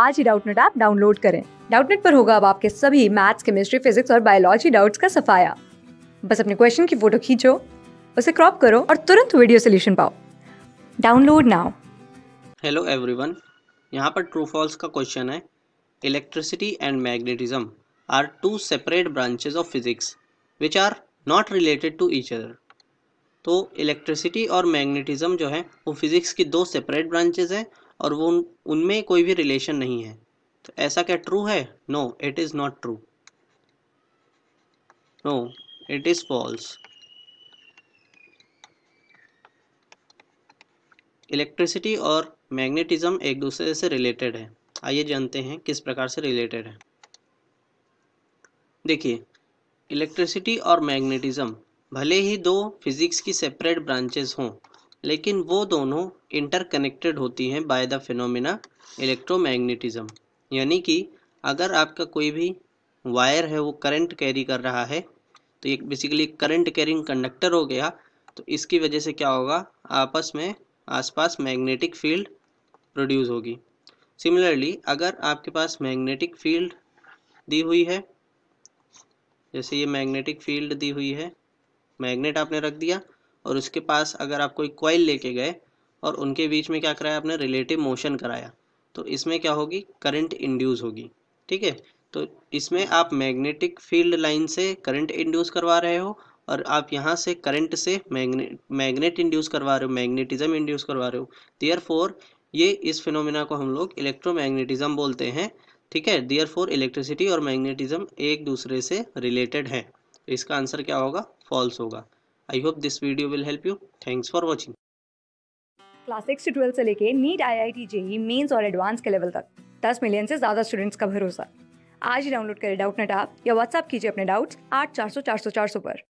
आज ही Doubtnut app download करें डाउटनेट पर होगा अब आपके सभी मैथ्स केमिस्ट्री फिजिक्स और बायोलॉजी डाउट्स का सफाया बस अपने क्वेश्चन की फोटो खींचो उसे क्रॉप करो और तुरंत वीडियो सोल्यूशन पाओ डाउनलोड नाउ हेलो एवरीवन यहाँ पर ट्रू फॉल्स का क्वेश्चन है electricity and magnetism are two separate branches of physics which are not related to each other तो इलेक्ट्रिसिटी और मैग्नेटिज्म जो है वो फिज़िक्स की दो सेपरेट ब्रांचेस हैं और वो उनमें कोई भी रिलेशन नहीं है तो ऐसा क्या ट्रू है no it is not true no it is false electricity और मैग्नेटिज्म एक दूसरे से रिलेटेड है आइए जानते हैं किस प्रकार से रिलेटेड है देखिए इलेक्ट्रिसिटी और मैग्नेटिज्म भले ही दो फिजिक्स की सेपरेट ब्रांचेस हों लेकिन वो दोनों इंटरकनेक्टेड होती हैं बाय द फिनोमिना इलेक्ट्रोमैग्नेटिज्म यानी कि अगर आपका कोई भी वायर है वो करंट कैरी कर रहा है तो ये बेसिकली करंट कैरिंग कंडक्टर हो गया तो इसकी वजह से क्या होगा आपस में आसपास मैग्नेटिक फील्ड प्रोड्यूस होगी सिमिलरली अगर आपके पास मैग्नेटिक फील्ड दी हुई है जैसे ये मैग्नेटिक फील्ड दी हुई है मैग्नेट आपने रख दिया और उसके पास अगर आप कोई कॉइल लेके गए और उनके बीच में क्या कराया आपने रिलेटिव मोशन कराया तो इसमें क्या होगी करंट इंड्यूस होगी ठीक है तो इसमें आप मैग्नेटिक फील्ड लाइन से करंट इंड्यूस करवा रहे हो और आप यहाँ से करंट से मैग्नेट मैग्नेट इंड्यूस करवा रहे हो मैग्नेटिज्म इंड्यूस करवा रहे हो दियर फोर ये इस फिनोमिना को हम लोग इलेक्ट्रोमैग्नेटिज्म बोलते हैं ठीक है दियर फोर इलेक्ट्रिसिटी और मैग्नेटिज्म एक दूसरे से रिलेटेड है इसका आंसर क्या होगा फॉल्स होगा I hope this video will help you thanks for watching class six से ट्वेल्थ से लेके NEET I I T JEE mains और एडवांस के लेवल तक दस मिलियन से ज़्यादा स्टूडेंट्स का भरोसा आज ही डाउनलोड करें डाउट नेट आप या व्हाट्सअप कीजिए अपने डाउट्स आठ चार सौ चार सौ चार सौ पर